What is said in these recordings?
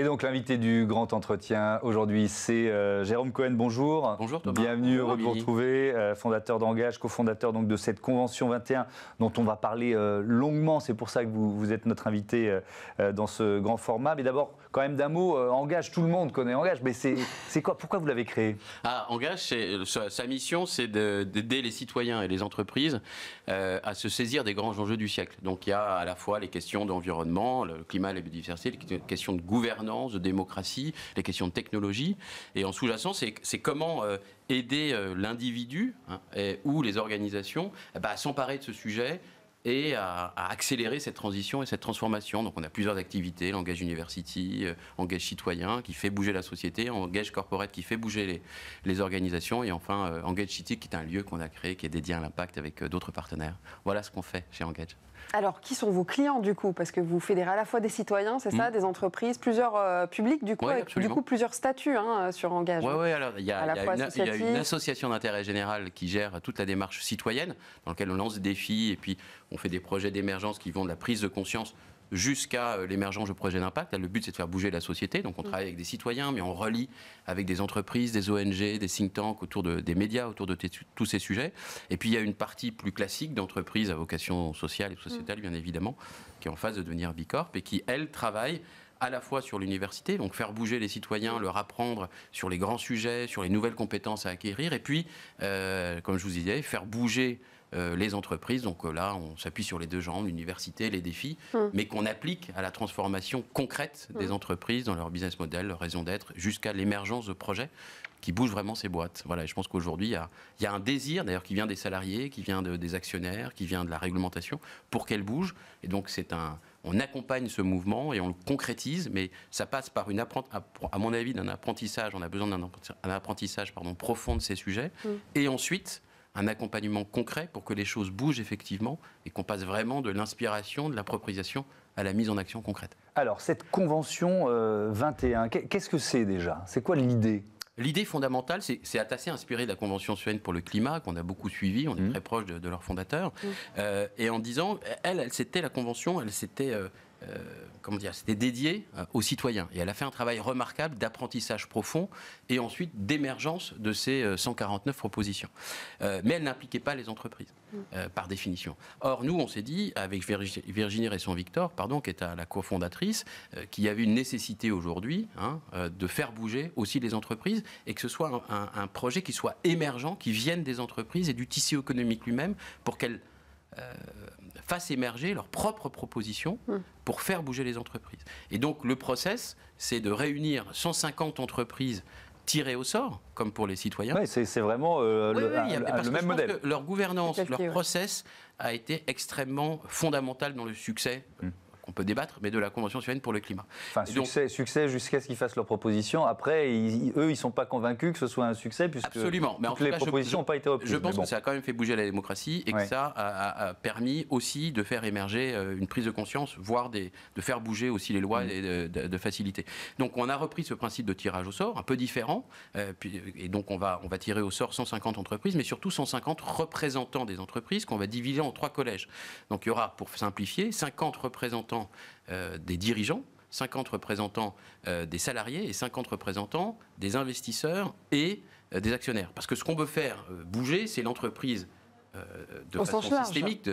Et donc l'invité du grand entretien aujourd'hui, c'est euh, Jérôme Cohen. Bonjour. Bonjour Thomas. Bienvenue, heureux de vous retrouver, euh, fondateur d'Engage, cofondateur donc de cette convention 21 dont on va parler euh, longuement. C'est pour ça que vous, êtes notre invité dans ce grand format. Mais d'abord, quand même d'un mot, Engage, tout le monde connaît Engage, mais c'est quoi Pourquoi vous l'avez créé ah, Engage, sa, mission, c'est d'aider les citoyens et les entreprises à se saisir des grands enjeux du siècle. Donc il y a à la fois les questions d'environnement, le climat, la biodiversité, les questions de gouvernance de démocratie, les questions de technologie. Et en sous-jacent, c'est comment euh, aider euh, l'individu hein, ou les organisations bah, à s'emparer de ce sujet, et à, accélérer cette transition et cette transformation. Donc on a plusieurs activités, l'engage university, engage euh, citoyen qui fait bouger la société, engage corporate qui fait bouger les, organisations et enfin euh, engage city qui est un lieu qu'on a créé qui est dédié à l'impact avec euh, d'autres partenaires. Voilà ce qu'on fait chez Engage. Alors qui sont vos clients du coup Parce que vous fédérez à la fois des citoyens, c'est ça, hmm. des entreprises, plusieurs publics du coup, du coup plusieurs statuts hein, sur Engage. Oui, ouais, alors il y, a, une, y a une association d'intérêt général qui gère toute la démarche citoyenne dans laquelle on lance des défis et puis on fait des projets d'émergence qui vont de la prise de conscience jusqu'à euh, l'émergence de projets d'impact. Le but, c'est de faire bouger la société. Donc, on mm. travaille avec des citoyens, mais on relie avec des entreprises, des ONG, des think tanks, autour de, des médias, autour de tous ces sujets. Et puis, il y a une partie plus classique d'entreprises à vocation sociale et sociétale, mm. bien évidemment, qui est en phase de devenir Bicorp et qui, elle, travaille à la fois sur l'université, donc faire bouger les citoyens, mm. leur apprendre sur les grands sujets, sur les nouvelles compétences à acquérir, et puis, euh, comme je vous disais, faire bouger euh, les entreprises. Donc euh, là, on s'appuie sur les deux jambes, l'université, les défis, hmm. mais qu'on applique à la transformation concrète des hmm. entreprises dans leur business model, leur raison d'être, jusqu'à l'émergence de projets qui bougent vraiment ces boîtes. Voilà, je pense qu'aujourd'hui, il, y, a un désir, d'ailleurs, qui vient des salariés, qui vient des actionnaires, qui vient de la réglementation, pour qu'elle bouge, Et donc, c'est un, on accompagne ce mouvement et on le concrétise, mais ça passe par une apprenti, à mon avis d'un apprentissage. On a besoin d'un apprentissage, pardon, profond de ces sujets, hmm. et ensuite un accompagnement concret pour que les choses bougent effectivement et qu'on passe vraiment de l'inspiration, de l'appropriation à la mise en action concrète. Alors, cette convention 21, euh, qu'est-ce que c'est déjà C'est quoi l'idée L'idée fondamentale, c'est assez inspiré de la Convention suédoise pour le climat, qu'on a beaucoup suivi, on est mmh. très proche de, de leur fondateur, mmh. euh, et en disant, elle, elle c'était la Convention, elle s'était euh, euh, comment dire, c'était dédié euh, aux citoyens. Et elle a fait un travail remarquable d'apprentissage profond et ensuite d'émergence de ces 149 euh, propositions. mais elle n'impliquait pas les entreprises, mm. par définition. Or, nous, on s'est dit, avec Virginie son victor pardon, qui est à la cofondatrice, qu'il y avait une nécessité aujourd'hui hein, de faire bouger aussi les entreprises et que ce soit un, projet qui soit émergent, qui vienne des entreprises et du tissu économique lui-même pour qu'elle fassent émerger leurs propres propositions hmm. pour faire bouger les entreprises. Et donc le process, c'est de réunir 150 entreprises tirées au sort, comme pour les citoyens. Oui, c'est vraiment le, même modèle. leur gouvernance, leur process a été extrêmement fondamental dans le succès. Hmm on peut débattre, mais de la Convention citoyenne pour le climat. Enfin, succès, jusqu'à ce qu'ils fassent leurs propositions. Après, eux, ils ne sont pas convaincus que ce soit un succès, puisque les propositions n'ont pas été obtenues. Je pense que ça a quand même fait bouger la démocratie et que ça a, permis aussi de faire émerger euh, une prise de conscience, voire des, de faire bouger aussi les lois mm. et de, de, faciliter. Donc, on a repris ce principe de tirage au sort, un peu différent. Euh, et donc, on va, on va tirer au sort 150 entreprises, mais surtout 150 représentants des entreprises qu'on va diviser en trois collèges. Donc, il y aura, pour simplifier, 50 représentants euh, des dirigeants, 50 représentants euh, des salariés et 50 représentants des investisseurs et euh, des actionnaires. Parce que ce qu'on veut faire bouger, c'est l'entreprise de façon systémique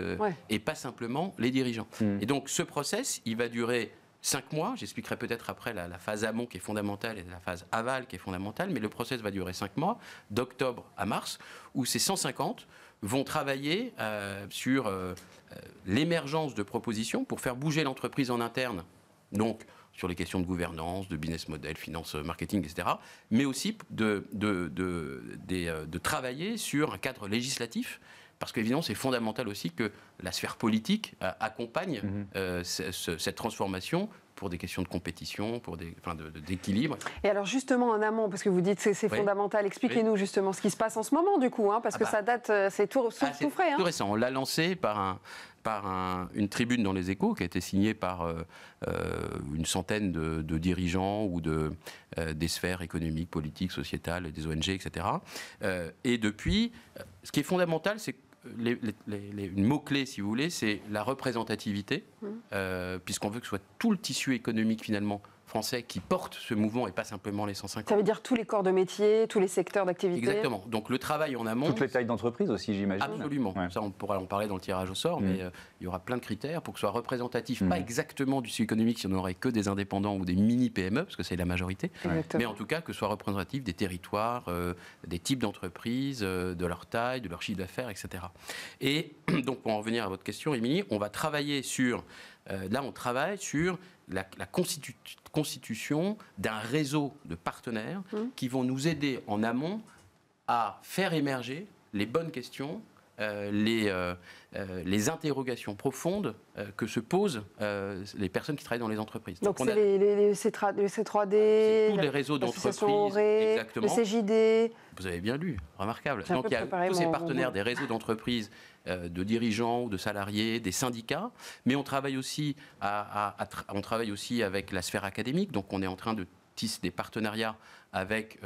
et pas simplement les dirigeants. Mmh. Et donc ce process, il va durer cinq mois. J'expliquerai peut-être après la, phase amont qui est fondamentale et la phase aval qui est fondamentale, mais le process va durer cinq mois, d'octobre à mars, où c'est 150 vont travailler euh, sur euh, euh, l'émergence de propositions pour faire bouger l'entreprise en interne. Donc, sur les questions de gouvernance, de business model, finance, marketing, etc. Mais aussi de, travailler sur un cadre législatif parce qu'évidemment, c'est fondamental aussi que la sphère politique euh, accompagne mhm. euh, cette transformation pour des questions de compétition, pour des, enfin d'équilibre. et alors justement en amont, parce que vous dites que c'est fondamental, expliquez-nous justement ce qui se passe en ce moment du coup, hein, parce ah que bah. ça date, euh, c'est tout, ah, hein. tout récent, on l'a lancé par, par une tribune dans les échos qui a été signée par une centaine de, dirigeants ou de, des sphères économiques, politiques, sociétales, des ONG, etc. et depuis, ce qui est fondamental, c'est les, mot-clé, si vous voulez, c'est la représentativité, mmh. euh, puisqu'on veut que soit tout le tissu économique, finalement, français qui portent ce mouvement et pas simplement les 150. Ça veut dire tous les corps de métier, tous les secteurs d'activité Exactement. Donc le travail en amont. Toutes les tailles d'entreprise aussi, j'imagine. Absolument. Ça, on pourra en parler dans le tirage au sort, mm. mais euh, il y aura plein de critères pour que ce soit représentatif, mm. pas exactement du cycle économique si on n'aurait que des indépendants ou des mini-PME, parce que c'est la majorité, mais en tout cas que ce soit représentatif des territoires, euh, des types d'entreprises, euh, de leur taille, de leur chiffre d'affaires, etc. Et donc pour en revenir à votre question, Émilie, on va travailler sur euh, là, on travaille sur la, constitution d'un réseau de partenaires mmh. qui vont nous aider en amont à faire émerger les bonnes questions euh, euh, euh, les, interrogations profondes que se posent les personnes qui travaillent dans les entreprises. Donc, c'est les, C3, d les réseaux d'entreprises, le CJD. Vous avez bien lu, remarquable. Donc il y a tous ces partenaires des réseaux d'entreprises, de dirigeants, de salariés, des syndicats, mais on travaille aussi, avec la sphère académique, donc on est en train de tisser des partenariats avec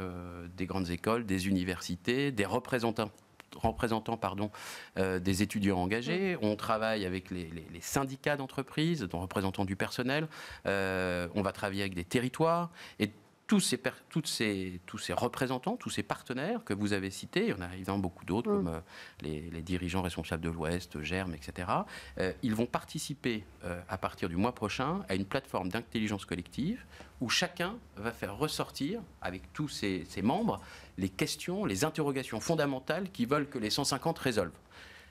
des grandes écoles, des universités, des représentants représentants pardon, euh, des étudiants engagés, mm. on travaille avec les, syndicats d'entreprise, dont représentants du personnel, euh, on va travailler avec des territoires. Et tous ces, toutes représentants, tous ces partenaires que vous avez cités, il y en a beaucoup d'autres, mm. comme euh, les, dirigeants responsables de l'Ouest, Germe, etc., euh, ils vont participer euh, à partir du mois prochain à une plateforme d'intelligence collective où chacun va faire ressortir, avec tous ses, ses membres, les questions, les interrogations fondamentales qui veulent que les 150 résolvent.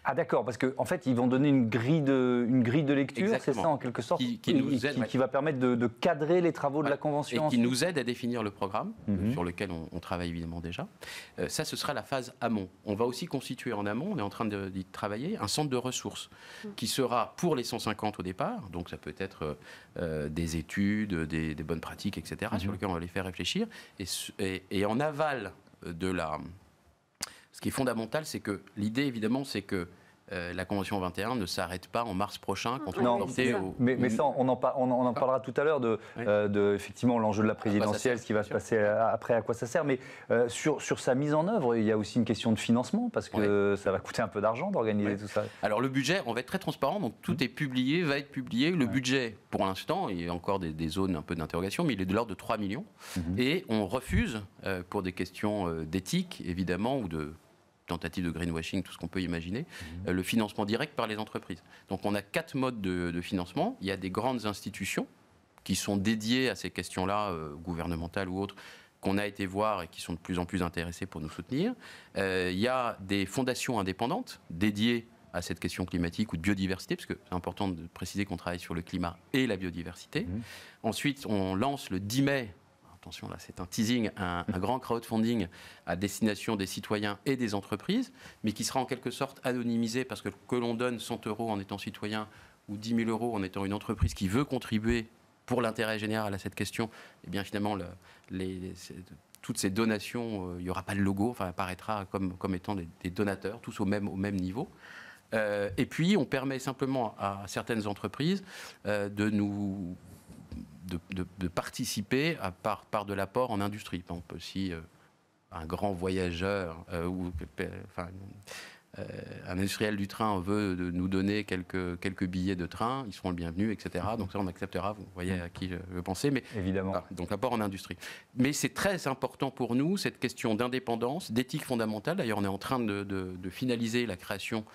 Ah d'accord, parce qu'en en fait, ils vont donner une grille de, une grille de lecture, c'est ça en quelque sorte, qui, nous qui, va permettre de, cadrer les travaux de la Convention. Et qui nous aide à définir le programme, euh, mhm. sur lequel on, travaille évidemment déjà. Euh, ça, ce sera la phase amont. On va aussi constituer en amont, on est en train d'y travailler, un centre de ressources, mhm. qui sera pour les 150 au départ, donc ça peut être euh, des études, des, bonnes pratiques, etc., mhm. sur lesquelles on va les faire réfléchir. Et, et, et en aval de la ce qui est fondamental, c'est que l'idée, évidemment, c'est que euh, la Convention 21 ne s'arrête pas en mars prochain quand on au... mais, mais, ça, on en, on, en parlera tout à l'heure de, euh, de, effectivement l'enjeu de la présidentielle, ce qui va se passer euh, après, à quoi ça sert. Mais sur, sur sa mise en œuvre, il y a aussi une question de financement parce que ça va coûter un peu d'argent d'organiser tout ça. Alors le budget, on va être très transparent, donc tout hum. est publié, va être publié. Le budget, pour l'instant, il y a encore des, zones un peu d'interrogation, mais il est de l'ordre de 3 millions. Et on refuse, pour des questions d'éthique évidemment, ou de tentative de greenwashing, tout ce qu'on peut imaginer, mhm. euh, le financement direct par les entreprises. Donc on a quatre modes de, financement. Il y a des grandes institutions qui sont dédiées à ces questions-là, euh, gouvernementales ou autres, qu'on a été voir et qui sont de plus en plus intéressées pour nous soutenir. Euh, il y a des fondations indépendantes dédiées à cette question climatique ou de biodiversité, parce que c'est important de préciser qu'on travaille sur le climat et la biodiversité. Mhm. Ensuite, on lance le 10 mai là, c'est un teasing, mmh. un, grand crowdfunding à destination des citoyens et des entreprises, mais qui sera en quelque sorte anonymisé parce que que l'on donne 100 euros en étant citoyen ou 10 000 euros en étant une entreprise qui veut contribuer pour l'intérêt général à cette question, et eh bien finalement, le, les, toutes ces donations, euh, il n'y aura pas de logo, enfin, apparaîtra comme, comme étant des, donateurs, tous au même, au même niveau. Euh, et puis, on permet simplement à certaines entreprises euh, de nous de, participer à par, de l'apport en industrie. Si euh, un grand voyageur euh, ou euh, enfin, un industriel du train veut nous donner quelques, quelques billets de train, ils seront le bienvenu, etc. Mm-hmm. Donc ça, on acceptera, vous voyez à qui je veux penser. Mais, Évidemment. donc l'apport en industrie. Mais c'est très important pour nous, cette question d'indépendance, d'éthique fondamentale. D'ailleurs, on est en train de, finaliser la création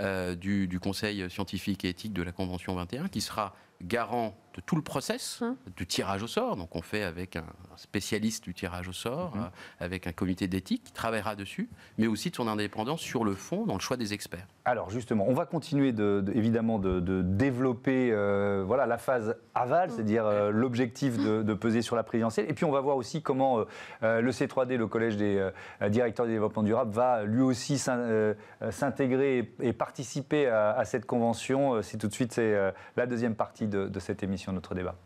du Conseil scientifique et éthique de la Convention 21, qui sera garant de tout le process hein. du tirage au sort. Donc on fait avec un spécialiste du tirage au sort, mhm. euh, avec un comité d'éthique qui travaillera dessus, mais aussi de son indépendance sur le fond dans le choix des experts. Alors justement, on va continuer de, évidemment de, développer euh, voilà, la phase aval, c'est-à-dire euh, l'objectif de, peser sur la présidentielle. Et puis on va voir aussi comment le C3D, le Collège des directeurs du développement durable, va lui aussi s'intégrer et, participer à, cette convention. C'est tout de suite c'est la deuxième partie de, cette émission, notre débat.